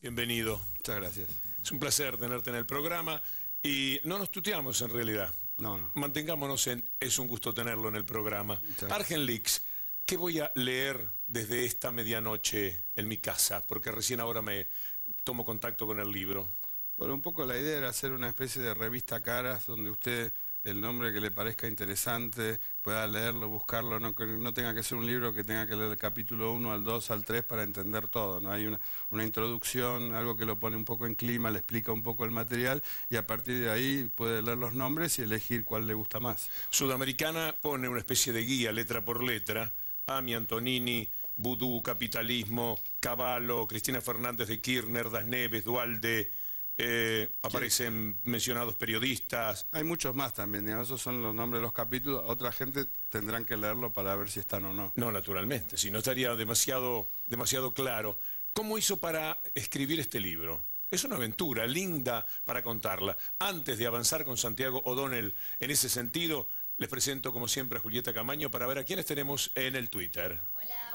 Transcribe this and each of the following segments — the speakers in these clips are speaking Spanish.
Bienvenido. Muchas gracias. Es un placer tenerte en el programa y no nos tuteamos en realidad. No, no. Mantengámonos en, es un gusto tenerlo en el programa. Argen Leaks, ¿qué voy a leer desde esta medianoche en mi casa? Porque recién ahora me tomo contacto con el libro. Bueno, un poco la idea era hacer una especie de revista caras donde usted el nombre que le parezca interesante, pueda leerlo, buscarlo, no, tenga que ser un libro que tenga que leer el capítulo 1 al 2 al 3 para entender todo. ¿no? Hay una, introducción, algo que lo pone un poco en clima, le explica un poco el material y a partir de ahí puede leer los nombres y elegir cuál le gusta más. Sudamericana pone una especie de guía letra por letra, Ami Antonini, Vudú, Capitalismo, Caballo, Cristina Fernández de Kirchner, Das Neves, Dualde, eh, aparecen mencionados periodistas. Hay muchos más también, esos son los nombres de los capítulos. Otra gente tendrán que leerlo para ver si están o no. No, naturalmente, si no estaría demasiado, demasiado claro. ¿Cómo hizo para escribir este libro? Es una aventura linda para contarla. Antes de avanzar con Santiago O'Donnell en ese sentido, les presento como siempre a Julieta Camaño para ver a quiénes tenemos en el Twitter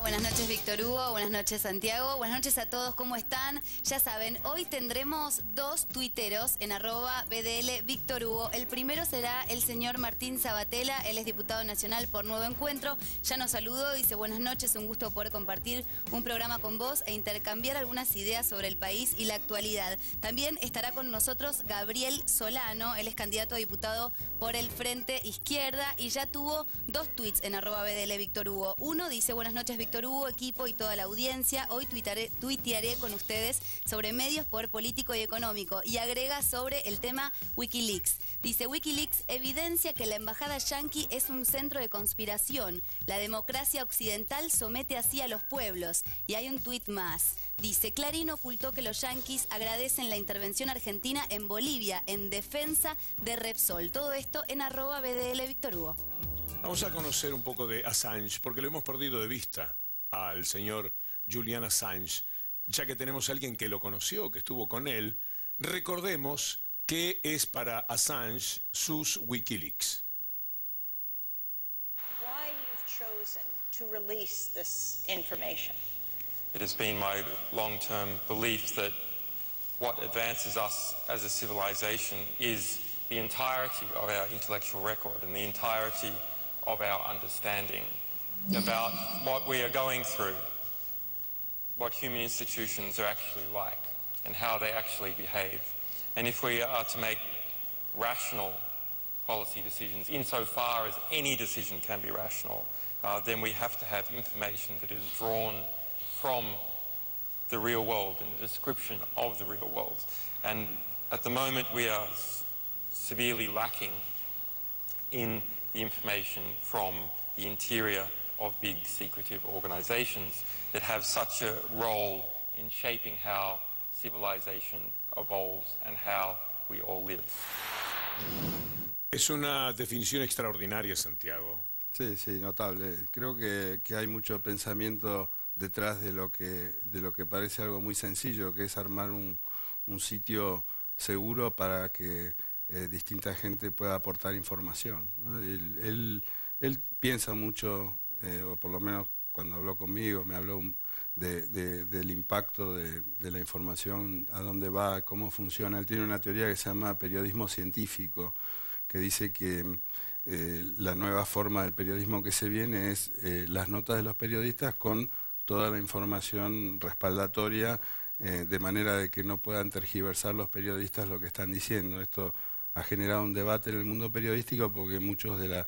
buenas noches Víctor Hugo, buenas noches Santiago, buenas noches a todos, ¿cómo están? Ya saben, hoy tendremos dos tuiteros en arroba BDL Víctor Hugo. El primero será el señor Martín Sabatella, él es diputado nacional por Nuevo Encuentro. Ya nos saludó, dice buenas noches, un gusto poder compartir un programa con vos e intercambiar algunas ideas sobre el país y la actualidad. También estará con nosotros Gabriel Solano, él es candidato a diputado por el Frente Izquierda y ya tuvo dos tweets en arroba BDL Víctor Hugo. Uno dice buenas noches gracias, Víctor Hugo, equipo y toda la audiencia. Hoy tuitearé con ustedes sobre medios, poder político y económico y agrega sobre el tema Wikileaks. Dice Wikileaks evidencia que la embajada yanqui es un centro de conspiración. La democracia occidental somete así a los pueblos. Y hay un tuit más. Dice, Clarín ocultó que los yanquis agradecen la intervención argentina en Bolivia en defensa de Repsol. Todo esto en arroba BDL Víctor Hugo. Vamos a conocer un poco de Assange, porque lo hemos perdido de vista al señor Julian Assange, ya que tenemos a alguien que lo conoció, que estuvo con él. Recordemos qué es para Assange sus Wikileaks. Why you've chosen to release this information? It has been my long-term belief that what advances us as a civilization is the entirety of our intellectual record and the entirety of our understanding about what we are going through, what human institutions are actually like, and how they actually behave. And if we are to make rational policy decisions, insofar as any decision can be rational, uh, then we have to have information that is drawn from the real world and a description of the real world. And at the moment, we are severely lacking in the information from the interior of big secretive organizations that have such a role in shaping how civilization evolves and how we all live. Es una definición extraordinaria, Santiago. Sí, sí, notable. Creo que, que hay mucho pensamiento detrás de lo, que, de lo que parece algo muy sencillo, que es armar un, un sitio seguro para que eh, distinta gente pueda aportar información. Él, piensa mucho, eh, o por lo menos cuando habló conmigo, me habló del impacto de, la información, a dónde va, cómo funciona. Él tiene una teoría que se llama periodismo científico, que dice que eh, la nueva forma del periodismo que se viene es las notas de los periodistas con toda la información respaldatoria de manera de que no puedan tergiversar los periodistas lo que están diciendo. Esto ha generado un debate en el mundo periodístico porque muchos de la...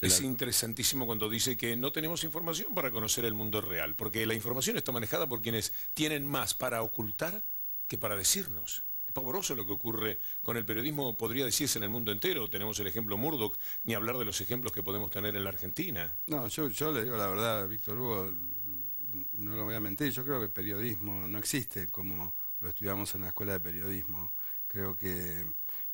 es interesantísimo cuando dice que no tenemos información para conocer el mundo real, porque la información está manejada por quienes tienen más para ocultar que para decirnos Es pavoroso lo que ocurre con el periodismo, podría decirse en el mundo entero. Tenemos el ejemplo Murdoch, ni hablar de los ejemplos que podemos tener en la Argentina. No, yo, yo le digo la verdad, Víctor Hugo, no lo voy a mentir, yo creo que el periodismo no existe como lo estudiamos en la escuela de periodismo. Creo que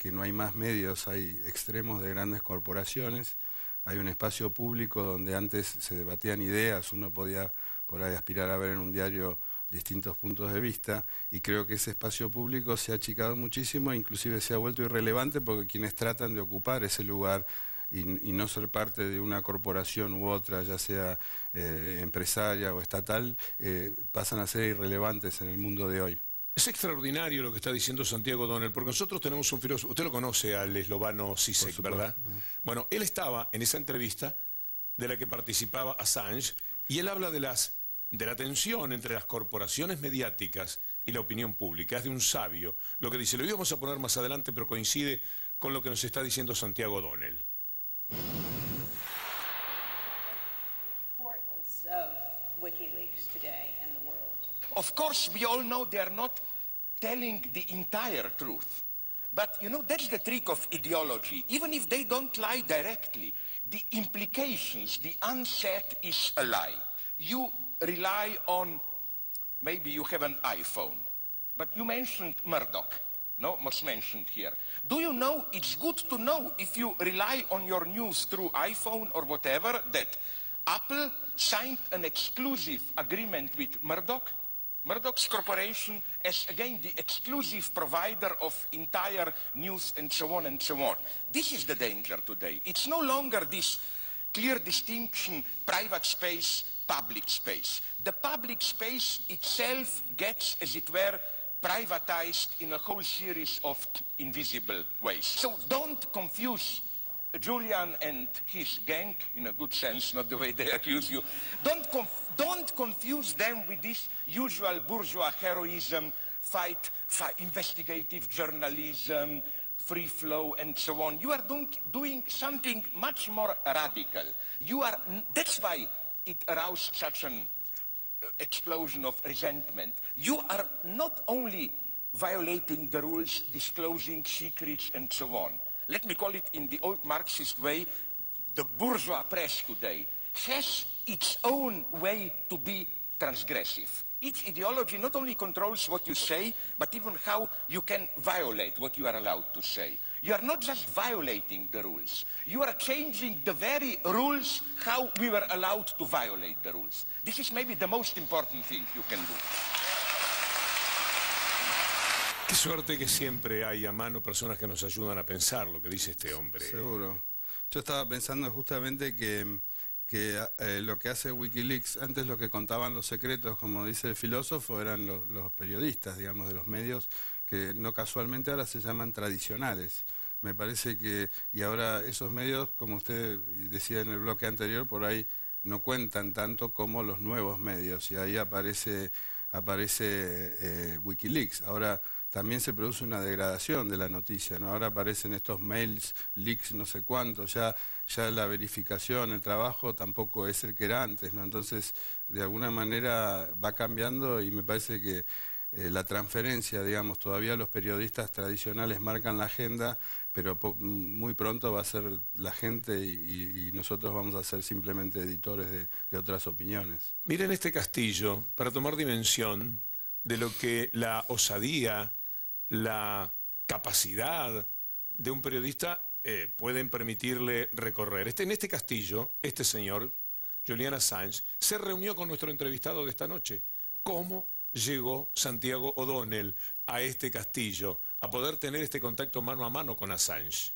que no hay más medios, hay extremos de grandes corporaciones, hay un espacio público donde antes se debatían ideas, uno podía por ahí aspirar a ver en un diario distintos puntos de vista y creo que ese espacio público se ha achicado muchísimo, inclusive se ha vuelto irrelevante porque quienes tratan de ocupar ese lugar y, no ser parte de una corporación u otra, ya sea eh, empresaria o estatal, eh, pasan a ser irrelevantes en el mundo de hoy. Es extraordinario lo que está diciendo Santiago Donnell, porque nosotros tenemos un filósofo, usted lo conoce al eslovano Sisek, ¿verdad? Bueno, él estaba en esa entrevista de la que participaba Assange, y él habla de, las, de la tensión entre las corporaciones mediáticas y la opinión pública. Es de un sabio. Lo que dice, lo íbamos a poner más adelante, pero coincide con lo que nos está diciendo Santiago Donnell. Of course, we all know not telling the entire truth. But you know, that's the trick of ideology. Even if they don't lie directly, the implications, the unsaid, is a lie. You rely on, maybe you have an iPhone, but you mentioned Murdoch. No, most mentioned here. Do you know, it's good to know if you rely on your news through iPhone or whatever, that Apple signed an exclusive agreement with Murdoch Murdoch's corporation as again the exclusive provider of entire news and so on and so on. This is the danger today. It's no longer this clear distinction private space, public space. The public space itself gets, as it were, privatized in a whole series of invisible ways. So don't confuse Julian and his gang, in a good sense, not the way they accuse you, don't, conf don't confuse them with this usual bourgeois heroism, fight, fight investigative journalism, free flow, and so on. You are doing, doing something much more radical. You are, that's why it aroused such an uh, explosion of resentment. You are not only violating the rules, disclosing secrets, and so on let me call it in the old Marxist way, the bourgeois press today, has its own way to be transgressive. Each ideology not only controls what you say, but even how you can violate what you are allowed to say. You are not just violating the rules. You are changing the very rules how we were allowed to violate the rules. This is maybe the most important thing you can do. Qué suerte que siempre hay a mano personas que nos ayudan a pensar lo que dice este hombre. Seguro. Yo estaba pensando justamente que, eh, lo que hace Wikileaks, antes lo que contaban los secretos, como dice el filósofo, eran los, periodistas, digamos, de los medios, que no casualmente ahora se llaman tradicionales me parece que, y ahora esos medios, como usted decía en el bloque anterior, por ahí no cuentan tanto como los nuevos medios, y ahí aparece, aparece eh, Wikileaks. Ahora, también se produce una degradación de la noticia. ¿no? Ahora aparecen estos mails, leaks, no sé cuánto, ya, ya la verificación, el trabajo tampoco es el que era antes. ¿no? Entonces, de alguna manera va cambiando y me parece que eh, la transferencia, digamos, todavía los periodistas tradicionales marcan la agenda, pero muy pronto va a ser la gente y, nosotros vamos a ser simplemente editores de, de otras opiniones. Miren este castillo, para tomar dimensión de lo que la osadía, la capacidad de un periodista eh, pueden permitirle recorrer. Este, en este castillo, este señor, Juliana Assange, se reunió con nuestro entrevistado de esta noche. ¿Cómo llegó Santiago O'Donnell a este castillo, a poder tener este contacto mano a mano con Assange?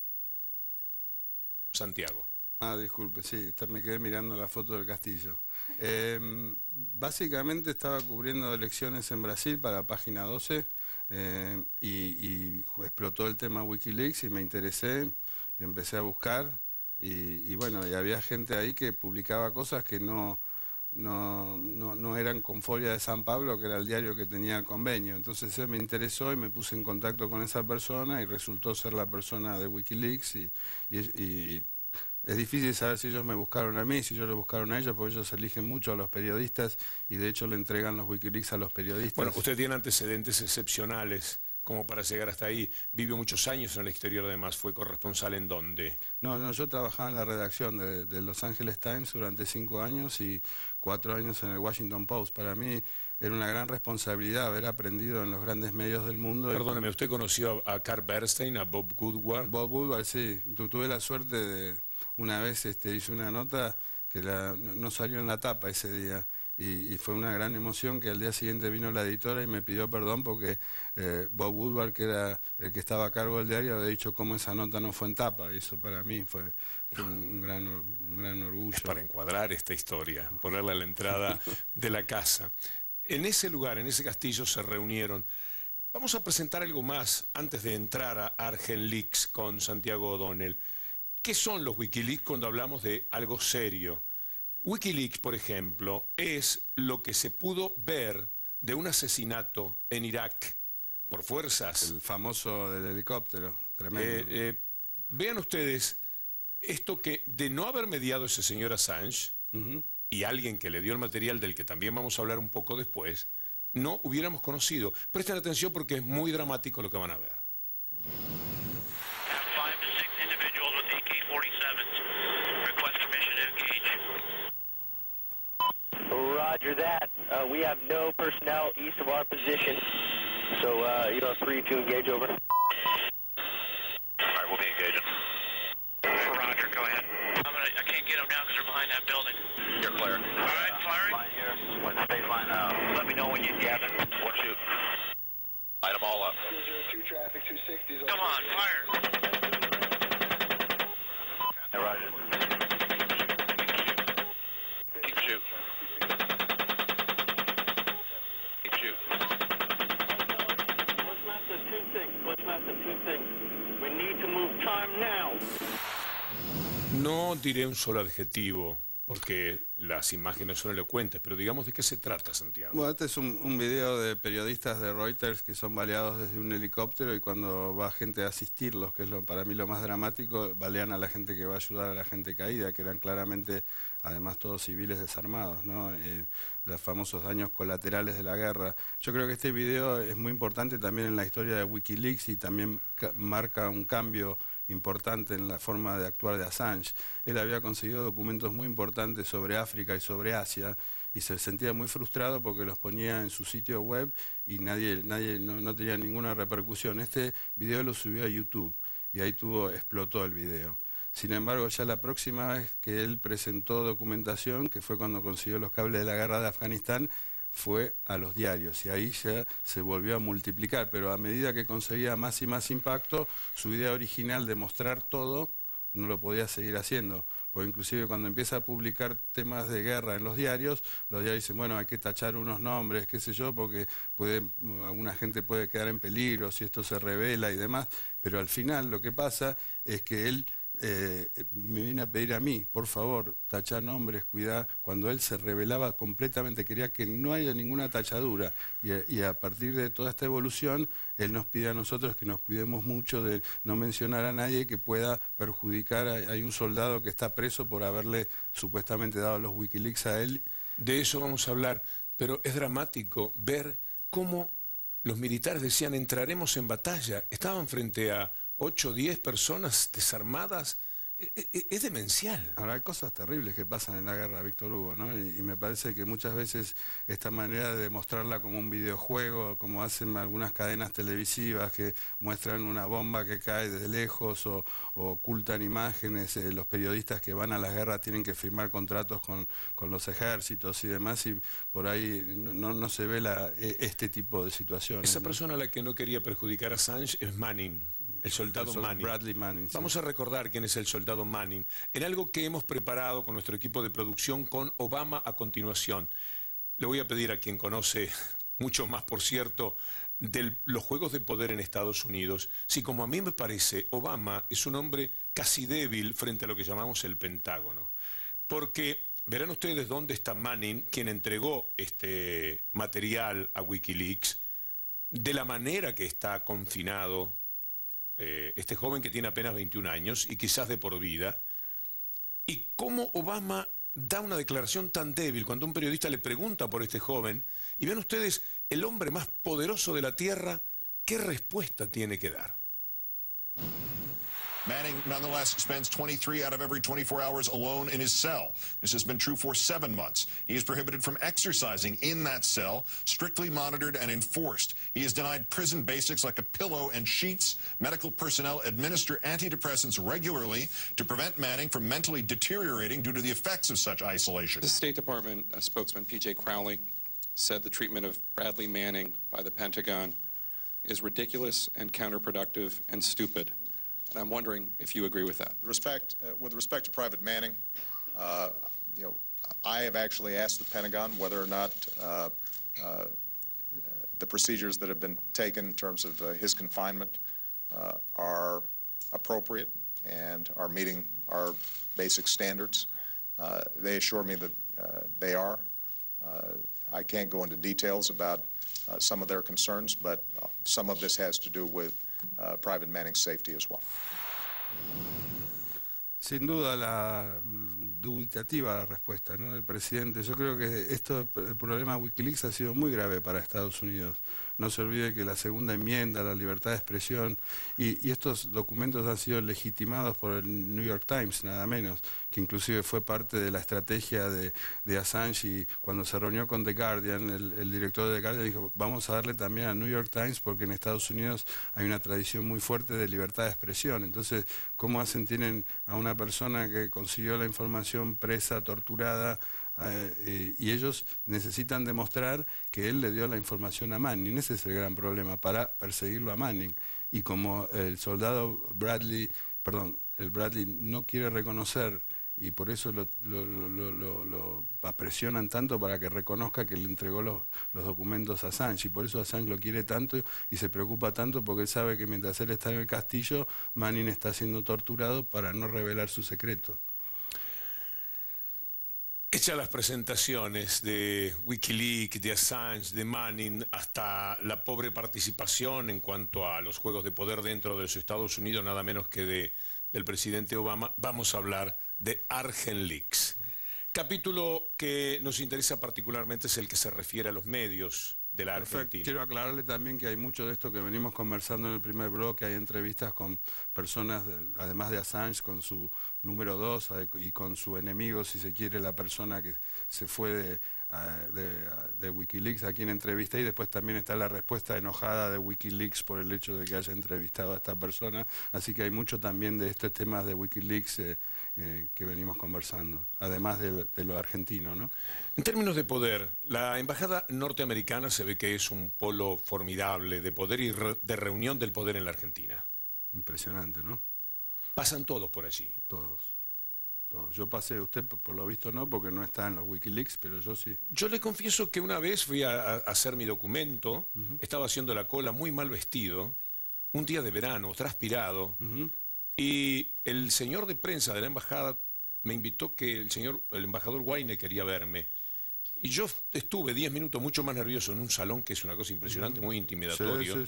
Santiago. Ah, disculpe, sí, me quedé mirando la foto del castillo. Em, básicamente estaba cubriendo elecciones en Brasil para Página 12 eh, y, explotó el tema Wikileaks y me interesé, empecé a buscar y, bueno, ya había gente ahí que publicaba cosas que no, no, no, eran con Folia de San Pablo, que era el diario que tenía el convenio. Entonces eso me interesó y me puse en contacto con esa persona y resultó ser la persona de Wikileaks y, es difícil saber si ellos me buscaron a mí, si yo lo buscaron a ellos, porque ellos eligen mucho a los periodistas y de hecho le entregan los Wikileaks a los periodistas. Bueno, usted tiene antecedentes excepcionales como para llegar hasta ahí. Vivió muchos años en el exterior además, fue corresponsal en dónde. No, no, yo trabajaba en la redacción de, Los Angeles Times durante cinco años y cuatro años en el Washington Post. Para mí era una gran responsabilidad haber aprendido en los grandes medios del mundo. Perdóneme, ¿usted conoció a, Carl Bernstein, a Bob Woodward? Bob Goodward, sí. Tuve la suerte de una vez este, hice una nota que no salió en la tapa ese día. Y, fue una gran emoción que al día siguiente vino la editora y me pidió perdón porque eh, Bob Woodward, que era el que estaba a cargo del diario, había dicho cómo esa nota no fue en tapa. Y eso para mí fue, un, gran, orgullo. para encuadrar esta historia, ponerla a la entrada de la casa. En ese lugar, en ese castillo, se reunieron. Vamos a presentar algo más antes de entrar a Argen con Santiago O'Donnell. ¿Qué son los Wikileaks cuando hablamos de algo serio? Wikileaks, por ejemplo, es lo que se pudo ver de un asesinato en Irak por fuerzas. El famoso del helicóptero, tremendo. Eh, eh, vean ustedes esto que de no haber mediado ese señor Assange y alguien que le dio el material del que también vamos a hablar un poco después, no hubiéramos conocido. Presten atención porque es muy dramático lo que van a ver. Roger that. Uh, we have no personnel east of our position. So, uh, you know, three to engage over. All right, we'll be engaging. Roger, go ahead. I'm gonna, I can't get them now because they're behind that building. You're clear. All right, firing. Line here. When line out. Uh, let me know when you get it. One, two. Light them all up. 202 traffic, 260s. Come on, fire. diré un solo adjetivo, porque las imágenes son elocuentes, pero digamos de qué se trata, Santiago. Bueno, este es un, video de periodistas de Reuters que son baleados desde un helicóptero y cuando va gente a asistirlos, que es lo, para mí lo más dramático, balean a la gente que va a ayudar a la gente caída, que eran claramente, además, todos civiles desarmados, ¿no? Eh, los famosos daños colaterales de la guerra. Yo creo que este video es muy importante también en la historia de Wikileaks y también marca un cambio importante en la forma de actuar de Assange. Él había conseguido documentos muy importantes sobre África y sobre Asia y se sentía muy frustrado porque los ponía en su sitio web y nadie, nadie no, tenía ninguna repercusión. Este video lo subió a YouTube y ahí tuvo, explotó el video. Sin embargo, ya la próxima vez que él presentó documentación, que fue cuando consiguió los cables de la guerra de Afganistán, fue a los diarios y ahí ya se volvió a multiplicar, pero a medida que conseguía más y más impacto, su idea original de mostrar todo no lo podía seguir haciendo, porque inclusive cuando empieza a publicar temas de guerra en los diarios, los diarios dicen, bueno, hay que tachar unos nombres, qué sé yo, porque alguna gente puede quedar en peligro si esto se revela y demás, pero al final lo que pasa es que él eh, me viene a pedir a mí, por favor, tacha nombres, cuida cuando él se revelaba completamente, quería que no haya ninguna tachadura. Eh, y a, partir de toda esta evolución, él nos pide a nosotros que nos cuidemos mucho de no mencionar a nadie que pueda perjudicar. A, hay un soldado que está preso por haberle supuestamente dado los Wikileaks a él. De eso vamos a hablar, pero es dramático ver cómo los militares decían entraremos en batalla. Estaban frente a 8, 10 personas desarmadas. E, e, e, es, demencial. Ahora, hay cosas terribles que pasan en la guerra, Víctor Hugo, ¿no? Y, me parece que muchas veces esta manera de mostrarla como un videojuego, como hacen algunas cadenas televisivas que muestran una bomba que cae desde lejos o, ocultan imágenes, eh, los periodistas que van a la guerra tienen que firmar contratos con, con los ejércitos y demás, y por ahí no, no se ve la, este tipo de situaciones. Esa persona a la que no quería perjudicar a Assange es Manning. El soldado Manning. Vamos a recordar quién es el soldado Manning. En algo que hemos preparado con nuestro equipo de producción con Obama a continuación. Le voy a pedir a quien conoce mucho más, por cierto, de los juegos de poder en Estados Unidos, si como a mí me parece, Obama es un hombre casi débil frente a lo que llamamos el Pentágono. Porque verán ustedes dónde está Manning, quien entregó este material a Wikileaks, de la manera que está confinado, eh, este joven que tiene apenas 21 años y quizás de por vida, y cómo Obama da una declaración tan débil cuando un periodista le pregunta por este joven, y vean ustedes, el hombre más poderoso de la Tierra, ¿qué respuesta tiene que dar? Manning, nonetheless, spends 23 out of every 24 hours alone in his cell. This has been true for seven months. He is prohibited from exercising in that cell, strictly monitored and enforced. He is denied prison basics like a pillow and sheets. Medical personnel administer antidepressants regularly to prevent Manning from mentally deteriorating due to the effects of such isolation. The State Department uh, spokesman P.J. Crowley said the treatment of Bradley Manning by the Pentagon is ridiculous and counterproductive and stupid. And I'm wondering if you agree with that. Respect, uh, with respect to Private Manning, uh, you know, I have actually asked the Pentagon whether or not uh, uh the procedures that have been taken in terms of uh, his confinement uh, are appropriate and are meeting our basic standards. they assure me that they are. I can't go into details about some of their concerns, but some of this has to do with Uh, private safety as well. Sin duda la dubitativa respuesta ¿no? del presidente. Yo creo que esto, el problema Wikileaks ha sido muy grave para Estados Unidos no se olvide que la segunda enmienda, la libertad de expresión, y, estos documentos han sido legitimados por el New York Times, nada menos, que inclusive fue parte de la estrategia de, Assange y cuando se reunió con The Guardian, el, director de The Guardian dijo, vamos a darle también a New York Times porque en Estados Unidos hay una tradición muy fuerte de libertad de expresión. Entonces, ¿cómo hacen? Tienen a una persona que consiguió la información presa, torturada, Ah, eh, y ellos necesitan demostrar que él le dio la información a Manning. Ese es el gran problema, para perseguirlo a Manning. Y como el soldado Bradley, perdón, el Bradley no quiere reconocer y por eso lo, presionan tanto para que reconozca que le entregó los, documentos a Assange y por eso Assange lo quiere tanto y se preocupa tanto porque él sabe que mientras él está en el castillo, Manning está siendo torturado para no revelar su secreto. Hechas las presentaciones de Wikileaks, de Assange, de Manning, hasta la pobre participación en cuanto a los juegos de poder dentro de los Estados Unidos, nada menos que de, del presidente Obama, vamos a hablar de Argenleaks. Capítulo que nos interesa particularmente es el que se refiere a los medios, Quiero aclararle también que hay mucho de esto que venimos conversando en el primer bloque, hay entrevistas con personas, además de Assange, con su número dos eh, y con su enemigo, si se quiere, la persona que se fue de Ah, ah, de, Wikileaks a quien entrevisté y después también está la respuesta enojada de Wikileaks por el hecho de que haya entrevistado a esta persona. Así que hay mucho también de este tema de Wikileaks eh, eh, que venimos conversando, además de, de lo argentino. ¿no? En términos de poder, la embajada norteamericana se ve que es un polo formidable de poder y de reunión del poder en la Argentina. Impresionante, ¿no? Pasan todos por allí. Todos. Yo pasé, usted por lo visto no, porque no está en los Wikileaks, pero yo sí. Yo le confieso que una vez fui a, hacer mi documento, estaba haciendo la cola muy mal vestido, un día de verano, transpirado, y el señor de prensa de la embajada me invitó que el señor, el embajador Wayne quería verme. Y yo estuve 10 minutos mucho más nervioso en un salón, que es una cosa impresionante, muy intimidatorio.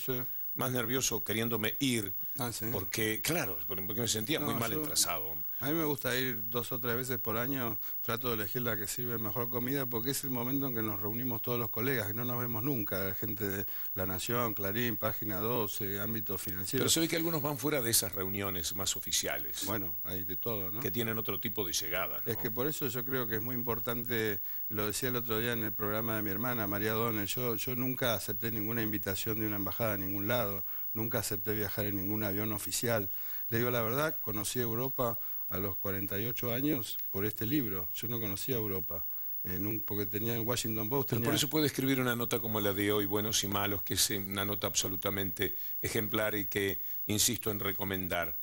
Más nervioso queriéndome ir, ah, porque, claro, porque me sentía muy mal entrasado. A mí me gusta ir dos o tres veces por año, trato de elegir la que sirve mejor comida porque es el momento en que nos reunimos todos los colegas, y no nos vemos nunca, gente de La Nación, Clarín, Página 12, ámbito financiero. Pero se ve que algunos van fuera de esas reuniones más oficiales. Bueno, hay de todo, ¿no? Que tienen otro tipo de llegada, Es que por eso yo creo que es muy importante, lo decía el otro día en el programa de mi hermana, María Donel, yo, yo nunca acepté ninguna invitación de una embajada a ningún lado, nunca acepté viajar en ningún avión oficial. Le digo la verdad, conocí Europa a los 48 años por este libro. Yo no conocía Europa. Eh, porque tenía en Washington Post. Por eso puede escribir una nota como la de hoy, Buenos y Malos, que es eh, una nota absolutamente ejemplar y que insisto en recomendar.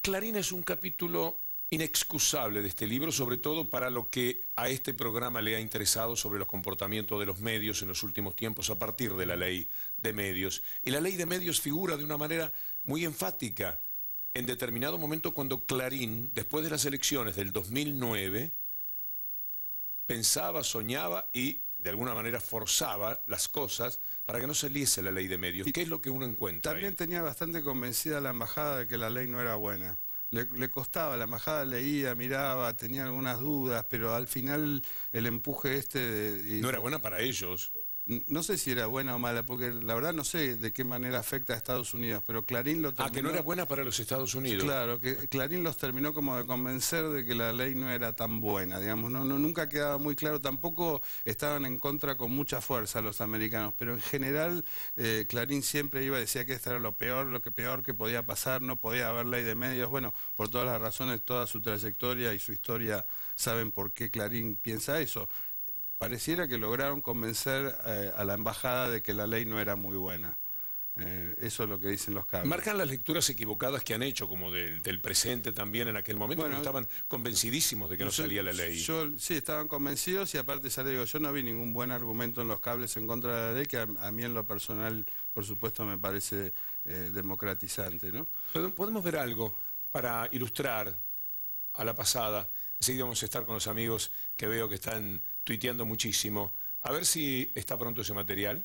Clarín es un capítulo inexcusable de este libro, sobre todo para lo que a este programa le ha interesado sobre los comportamientos de los medios en los últimos tiempos a partir de la ley de medios. Y la ley de medios figura de una manera muy enfática en determinado momento cuando Clarín, después de las elecciones del 2009, pensaba, soñaba y de alguna manera forzaba las cosas para que no se liese la ley de medios. ¿Qué es lo que uno encuentra? También tenía bastante convencida la embajada de que la ley no era buena. Le, costaba, la embajada leía, miraba, tenía algunas dudas, pero al final el empuje este... no era buena para ellos. No sé si era buena o mala, porque la verdad no sé de qué manera afecta a Estados Unidos, pero Clarín lo terminó. Ah, que no era buena para los Estados Unidos. Claro, que Clarín los terminó como de convencer de que la ley no era tan buena, digamos. No, no, nunca quedaba muy claro, tampoco estaban en contra con mucha fuerza los americanos, pero en general eh, Clarín siempre iba decía que esto era lo peor, lo que peor que podía pasar, no podía haber ley de medios. Bueno, por todas las razones, toda su trayectoria y su historia saben por qué Clarín piensa eso pareciera que lograron convencer eh, a la embajada de que la ley no era muy buena. Eh, eso es lo que dicen los cables. Marcan las lecturas equivocadas que han hecho, como del, presente también en aquel momento, estaban convencidísimos de que no salía la ley. sí, estaban convencidos y aparte ya digo, yo no vi ningún buen argumento en los cables en contra de la ley, que a, mí en lo personal, por supuesto, me parece eh, democratizante. ¿no? Podemos ver algo para ilustrar a la pasada. Enseguida vamos a estar con los amigos que veo que están tuiteando muchísimo. A ver si está pronto ese material.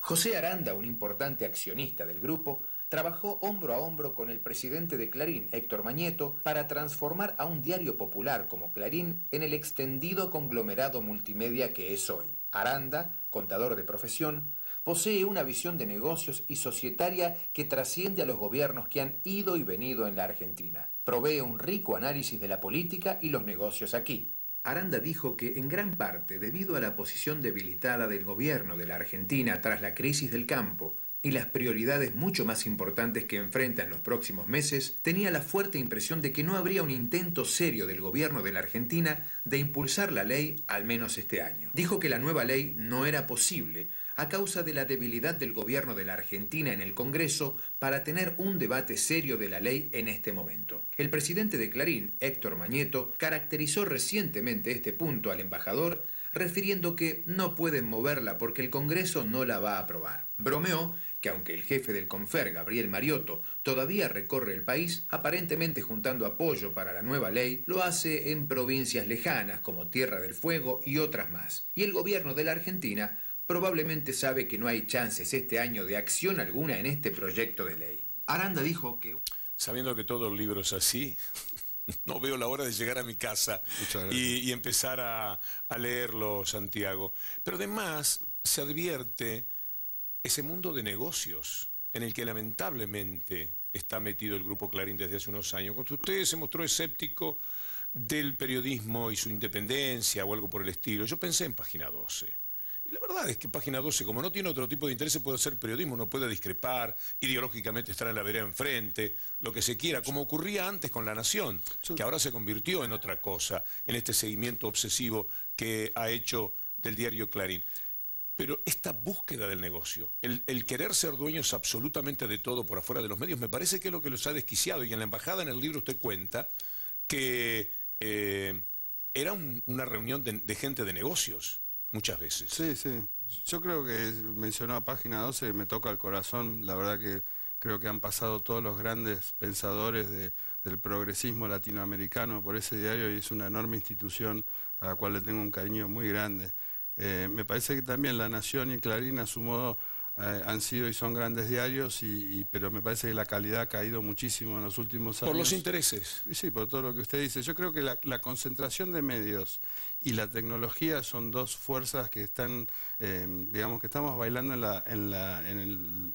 José Aranda, un importante accionista del grupo, trabajó hombro a hombro con el presidente de Clarín, Héctor Mañeto, para transformar a un diario popular como Clarín en el extendido conglomerado multimedia que es hoy. Aranda, contador de profesión, Posee una visión de negocios y societaria que trasciende a los gobiernos que han ido y venido en la Argentina. Provee un rico análisis de la política y los negocios aquí. Aranda dijo que en gran parte debido a la posición debilitada del gobierno de la Argentina tras la crisis del campo y las prioridades mucho más importantes que enfrenta en los próximos meses, tenía la fuerte impresión de que no habría un intento serio del gobierno de la Argentina de impulsar la ley al menos este año. Dijo que la nueva ley no era posible a causa de la debilidad del gobierno de la Argentina en el Congreso para tener un debate serio de la ley en este momento. El presidente de Clarín, Héctor Mañeto, caracterizó recientemente este punto al embajador refiriendo que no pueden moverla porque el Congreso no la va a aprobar. Bromeó que aunque el jefe del Confer, Gabriel Mariotto, todavía recorre el país, aparentemente juntando apoyo para la nueva ley, lo hace en provincias lejanas como Tierra del Fuego y otras más. Y el gobierno de la Argentina probablemente sabe que no hay chances este año de acción alguna en este proyecto de ley. Aranda dijo que... Sabiendo que todo el libro es así, no veo la hora de llegar a mi casa y, empezar a, a, leerlo, Santiago. Pero además se advierte ese mundo de negocios en el que lamentablemente está metido el grupo Clarín desde hace unos años. Cuando usted se mostró escéptico del periodismo y su independencia o algo por el estilo, yo pensé en Página 12 la verdad es que Página 12, como no tiene otro tipo de interés, puede hacer periodismo, no puede discrepar, ideológicamente estar en la vereda enfrente, lo que se quiera, como ocurría antes con La Nación, que ahora se convirtió en otra cosa, en este seguimiento obsesivo que ha hecho del diario Clarín. Pero esta búsqueda del negocio, el, querer ser dueños absolutamente de todo por afuera de los medios, me parece que es lo que los ha desquiciado. Y en la embajada, en el libro, usted cuenta que eh, era una reunión de gente de negocios muchas veces. Sí, sí. Yo creo que mencionó a página 12, me toca el corazón, la verdad que creo que han pasado todos los grandes pensadores del progresismo latinoamericano por ese diario y es una enorme institución a la cual le tengo un cariño muy grande. Eh, me parece que también La Nación y Clarín a su modo eh, han sido y son grandes diarios, y, pero me parece que la calidad ha caído muchísimo en los últimos años. Por los intereses. Sí, por todo lo que usted dice. Yo creo que la, concentración de medios y la tecnología son dos fuerzas que están, eh, digamos, que estamos bailando en, la, en, la, en, el,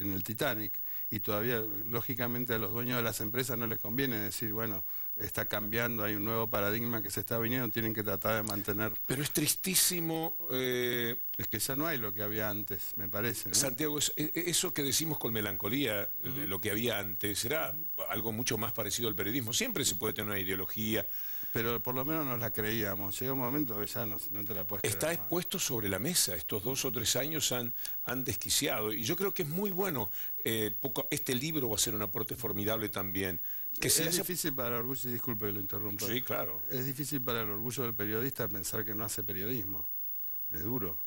en el Titanic y todavía, lógicamente, a los dueños de las empresas no les conviene decir, bueno, está cambiando, hay un nuevo paradigma que se está viniendo, tienen que tratar de mantener. Pero es tristísimo. Eh, es que ya no hay lo que había antes, me parece. Santiago, e, e, eso que decimos con melancolía, lo que había antes, será algo mucho más parecido al periodismo. Siempre se puede tener una ideología pero por lo menos nos la creíamos. Llega un momento que ya no, te la puedes Está expuesto sobre la mesa, estos dos o tres años han, han desquiciado y yo creo que es muy bueno. Eh, poco, este libro va a ser un aporte formidable también. es, difícil para el orgullo, y disculpe que lo interrumpa. Sí, claro. Es difícil para el orgullo del periodista pensar que no hace periodismo. Es duro.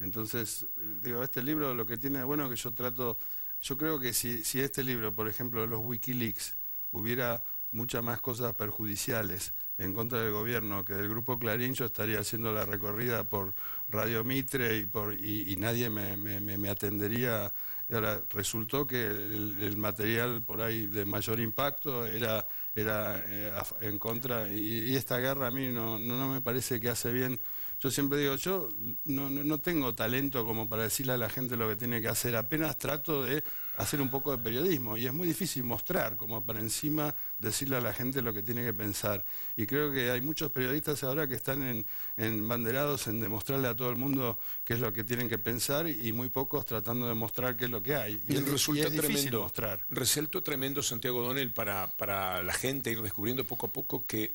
Entonces, digo, este libro lo que tiene bueno que yo trato, yo creo que si, si este libro, por ejemplo, los Wikileaks, hubiera muchas más cosas perjudiciales, en contra del gobierno que el Grupo Clarín, yo estaría haciendo la recorrida por Radio Mitre y, por, y, nadie me, me, atendería. ahora resultó que el, material por ahí de mayor impacto era, era eh, en contra. Y, y, esta guerra a mí no, no me parece que hace bien yo siempre digo, yo no, tengo talento como para decirle a la gente lo que tiene que hacer, apenas trato de hacer un poco de periodismo y es muy difícil mostrar como para encima decirle a la gente lo que tiene que pensar. Y creo que hay muchos periodistas ahora que están en, en banderados en demostrarle a todo el mundo qué es lo que tienen que pensar y muy pocos tratando de mostrar qué es lo que hay. Y, resulta tremendo, difícil mostrar. Resulta tremendo, Santiago Donel, para, para la gente ir descubriendo poco a poco que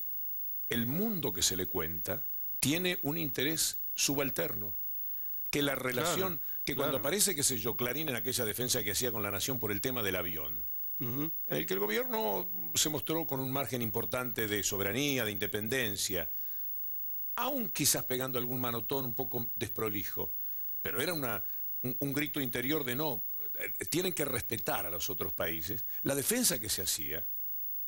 el mundo que se le cuenta tiene un interés subalterno. Que la relación, que cuando parece, aparece, qué sé yo, Clarín en aquella defensa que hacía con la nación por el tema del avión, en el que el gobierno se mostró con un margen importante de soberanía, de independencia, aún quizás pegando algún manotón un poco desprolijo, pero era una, un grito interior de no, eh, tienen que respetar a los otros países. La defensa que se hacía,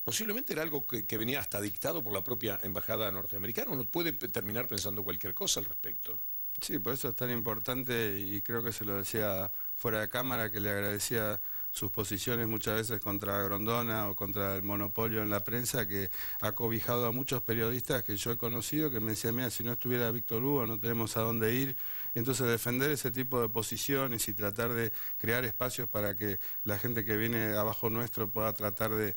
posiblemente era algo que, venía hasta dictado por la propia embajada norteamericana. Uno puede terminar pensando cualquier cosa al respecto. Sí, por eso es tan importante y creo que se lo decía fuera de cámara que le agradecía sus posiciones muchas veces contra Grondona o contra el monopolio en la prensa que ha cobijado a muchos periodistas que yo he conocido que me decían, mira, si no estuviera Víctor Hugo no tenemos a dónde ir. Entonces defender ese tipo de posiciones y tratar de crear espacios para que la gente que viene abajo nuestro pueda tratar de,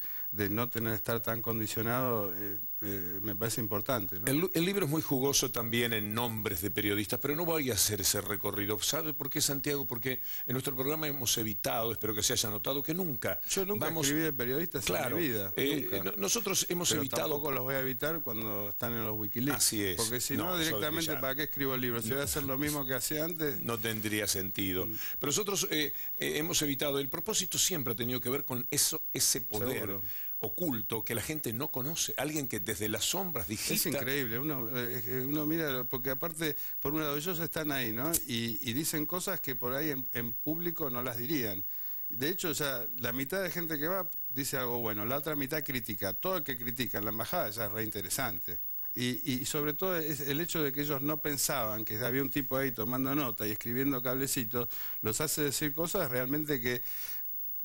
no tener estar tan condicionado. Eh, eh, me parece importante. El, libro es muy jugoso también en nombres de periodistas, pero no voy a hacer ese recorrido. ¿Sabe por qué, Santiago? Porque en nuestro programa hemos evitado, espero que se haya notado, que nunca... Yo nunca vamos... escribí de periodistas en mi vida, eh, Nosotros hemos evitado... tampoco los voy a evitar cuando están en los Wikileaks. Así es. Porque si no, directamente, ¿para qué escribo el libro? Si voy a hacer lo mismo que hacía antes... No tendría sentido. Mm. Pero nosotros eh, hemos evitado... El propósito siempre ha tenido que ver con eso, ese poder oculto que la gente no conoce, alguien que desde las sombras digita... Es increíble, eh, uno, mira, porque aparte, por un lado ellos están ahí, ¿no? Y, dicen cosas que por ahí en, público no las dirían. De hecho, ya la mitad de gente que va dice algo bueno, la otra mitad critica. Todo el que critica en la embajada ya es reinteresante. Y, y, sobre todo es el hecho de que ellos no pensaban que había un tipo ahí tomando nota y escribiendo cablecitos, los hace decir cosas realmente que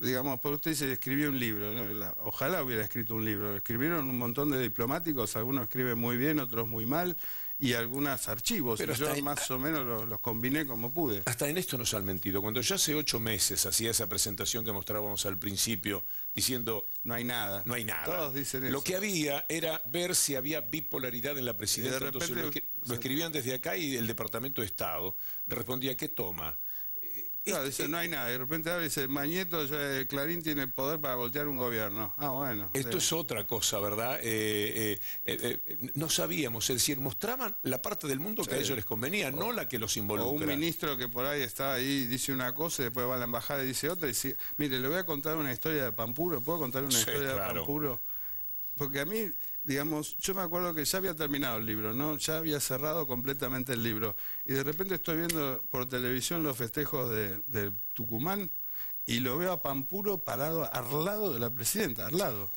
digamos, porque usted dice, escribió un libro. Ojalá hubiera escrito un libro. Escribieron un montón de diplomáticos, algunos escriben muy bien, otros muy mal, y algunos archivos. Pero y yo más o menos los, combiné como pude. Hasta en esto nos han mentido. Cuando ya hace ocho meses hacía esa presentación que mostrábamos al principio, diciendo... No hay nada. No hay nada. Todos dicen Lo que había era ver si había bipolaridad en la presidencia. de lo, lo escribían desde acá y el Departamento de Estado respondía, ¿qué toma? No, este, dice, no hay nada. De repente ahora dice, Mañeto, eh, Clarín tiene el poder para voltear un gobierno. Ah, bueno. Esto es otra cosa, ¿verdad? Eh, eh, no sabíamos, es decir, mostraban la parte del mundo que a ellos les convenía, no la que los involucra. O un ministro que por ahí está ahí, dice una cosa, y después va a la embajada y dice otra, y dice, mire, le voy a contar una historia de Pampuro, ¿puedo contar una historia de Pampuro? Porque a mí digamos, yo me acuerdo que ya había terminado el libro, ¿no? Ya había cerrado completamente el libro. Y de repente estoy viendo por televisión los festejos de, Tucumán y lo veo a Pampuro parado al lado de la presidenta, al lado.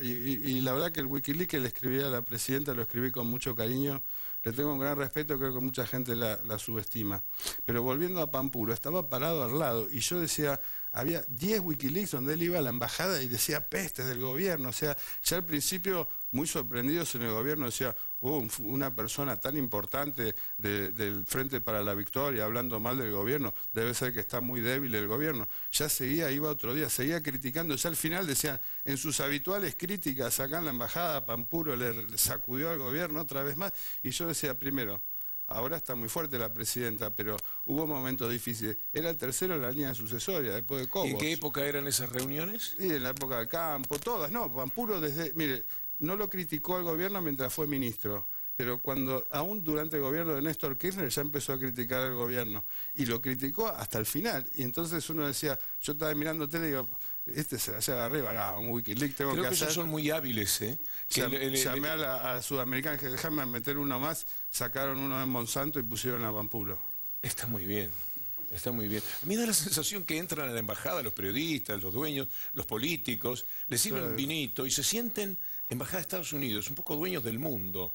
y, la verdad que el Wikileaks que le escribí a la presidenta lo escribí con mucho cariño, le tengo un gran respeto, creo que mucha gente la, subestima. Pero volviendo a Pampuro, estaba parado al lado y yo decía, había 10 Wikileaks donde él iba a la embajada y decía pestes del gobierno, o sea, ya al principio muy sorprendidos en el gobierno, decía, oh, una persona tan importante del Frente para la Victoria hablando mal del gobierno, debe ser que está muy débil el gobierno. Ya seguía, iba otro día, seguía criticando, ya al final decía, en sus habituales críticas acá en la embajada, Pampuro le sacudió al gobierno otra vez más, y yo decía, primero, ahora está muy fuerte la presidenta, pero hubo momentos difíciles. Era el tercero en la línea sucesoria, después de Cobos. ¿En qué época eran esas reuniones? Sí, en la época del campo, todas, no, Pampuro desde, mire, no lo criticó al gobierno mientras fue ministro, pero cuando aún durante el gobierno de Néstor Kirchner ya empezó a criticar al gobierno y lo criticó hasta el final. Y entonces uno decía, yo estaba mirando tele y digo, este se la lleva arriba, un Wikileaks tengo Creo que, ellos son muy hábiles, ¿eh? llamé a, la, a Sudamericana, déjame meter uno más, sacaron uno en Monsanto y pusieron a Pampulo. Está muy bien. Está muy bien. A mí da la sensación que entran a la embajada los periodistas, los dueños, los políticos, les sirven un vinito y se sienten Embajada de Estados Unidos, un poco dueños del mundo.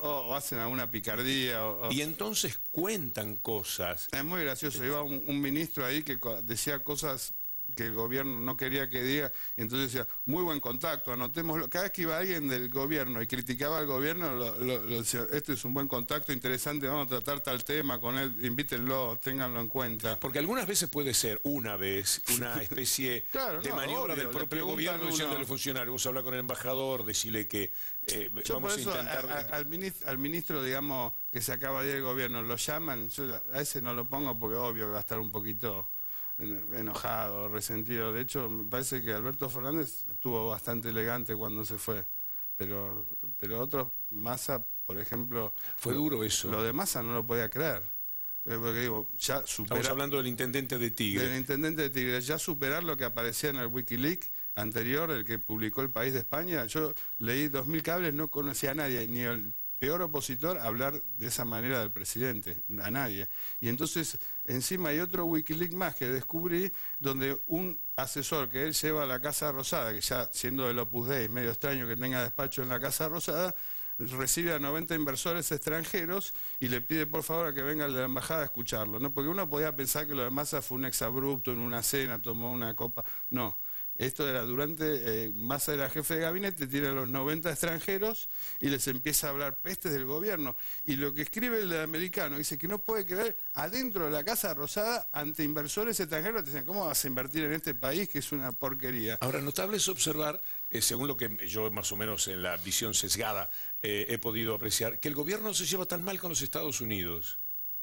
O, hacen alguna picardía. Y entonces cuentan cosas. Es muy gracioso. Iba un ministro ahí que decía cosas que el gobierno no quería que diga, entonces decía, muy buen contacto, anotémoslo. Cada vez que iba alguien del gobierno y criticaba al gobierno, lo, decía, este es un buen contacto, interesante, vamos a tratar tal tema con él, invítenlo, ténganlo en cuenta. Porque algunas veces puede ser una vez una especie de maniobra del propio gobierno diciéndole funcionario vos habla con el embajador, decirle que eh, vamos a intentar... al, ministro, digamos, que se acaba de ir el gobierno, lo llaman, yo a ese no lo pongo porque obvio va a estar un poquito enojado, resentido. De hecho, me parece que Alberto Fernández estuvo bastante elegante cuando se fue. Pero, pero otros, Massa, por ejemplo... Fue duro eso. Lo de Massa no lo podía creer. Eh, porque digo, ya Estamos hablando del intendente de Tigre. Del intendente de Tigre. Ya superar lo que aparecía en el Wikileaks anterior, el que publicó El País de España. Yo leí 2.000 cables, no conocía a nadie, ni el peor opositor hablar de esa manera del presidente, a nadie. Y entonces, encima hay otro Wikileaks más que descubrí, donde un asesor que él lleva a la Casa Rosada, que ya siendo del Opus Dei, medio extraño que tenga despacho en la Casa Rosada, recibe a 90 inversores extranjeros y le pide por favor a que venga el de la embajada a escucharlo, ¿no? Porque uno podía pensar que lo de Massa fue un exabrupto en una cena, tomó una copa, no. Esto era durante, masa de la jefe de gabinete, tiene a los 90 extranjeros y les empieza a hablar pestes del gobierno. Y lo que escribe el americano dice que no puede creer adentro de la Casa Rosada ante inversores extranjeros. Te dicen, ¿cómo vas a invertir en este país que es una porquería? Ahora, notable es observar, eh, según lo que yo más o menos en la visión sesgada eh, he podido apreciar, que el gobierno se lleva tan mal con los Estados Unidos.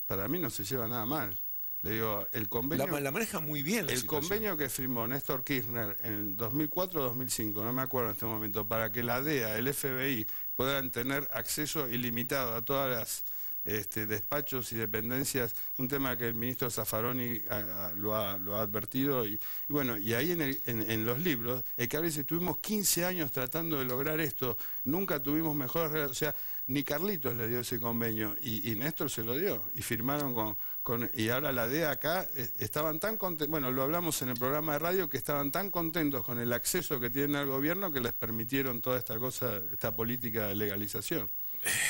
Para mí no se lleva nada mal. Le digo, el convenio... La, maneja muy bien la El convenio que firmó Néstor Kirchner en 2004-2005, no me acuerdo en este momento, para que la DEA, el FBI, puedan tener acceso ilimitado a todas las este, despachos y dependencias, un tema que el ministro Zaffaroni lo, ha, advertido. Y, bueno, y ahí en, en, los libros, el a veces tuvimos 15 años tratando de lograr esto, nunca tuvimos mejores... O sea, ni Carlitos le dio ese convenio y, Néstor se lo dio y firmaron con, y ahora la DEA acá eh, estaban tan contentos, bueno, lo hablamos en el programa de radio que estaban tan contentos con el acceso que tienen al gobierno que les permitieron toda esta cosa, esta política de legalización.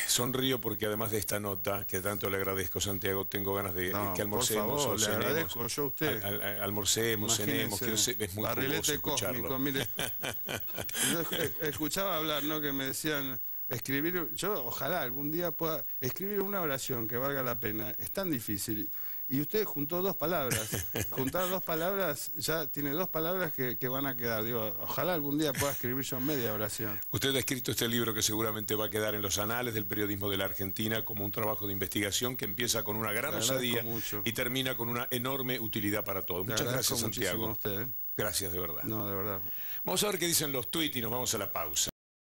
Sonrío porque además de esta nota, que tanto le agradezco, Santiago, tengo ganas de, no, que almorcemos por favor, o Le agradezco yo a usted. almorcemos, cenemos, es muy barrilete escucharlo. mire. yo escuchaba hablar, ¿no? Que me decían escribir, yo ojalá algún día pueda escribir una oración que valga la pena. Es tan difícil. Y usted juntó dos palabras. Juntar dos palabras, ya tiene dos palabras que, van a quedar. Digo, ojalá algún día pueda escribir yo media oración. Usted ha escrito este libro que seguramente va a quedar en los anales del periodismo de la Argentina como un trabajo de investigación que empieza con una gran osadía y termina con una enorme utilidad para todos. Muchas gracias, Santiago. ¿eh? Gracias, de verdad. No, de verdad. Vamos a ver qué dicen los tweets y nos vamos a la pausa.